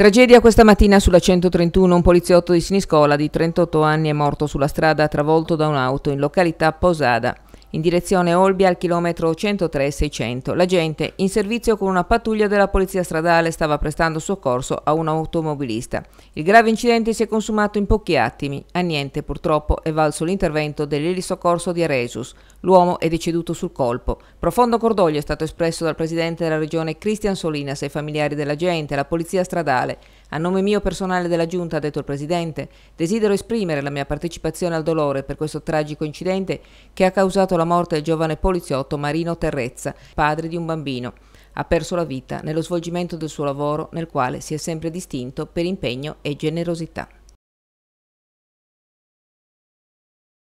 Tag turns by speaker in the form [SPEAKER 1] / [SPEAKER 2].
[SPEAKER 1] Tragedia questa mattina sulla 131, un poliziotto di Siniscola di 38 anni è morto sulla strada travolto da un'auto in località Posada in direzione Olbia al chilometro 103-600. L'agente, in servizio con una pattuglia della polizia stradale, stava prestando soccorso a un automobilista. Il grave incidente si è consumato in pochi attimi. A niente, purtroppo, è valso l'intervento dell'elisoccorso di Aresus. L'uomo è deceduto sul colpo. Profondo cordoglio è stato espresso dal presidente della regione Cristian Solinas ai familiari dell'agente, gente, alla polizia stradale a nome mio personale della Giunta, ha detto il Presidente, desidero esprimere la mia partecipazione al dolore per questo tragico incidente che ha causato la morte del giovane poliziotto Marino Terrezza, padre di un bambino. Ha perso la vita nello svolgimento del suo lavoro nel quale si è sempre distinto per impegno e generosità.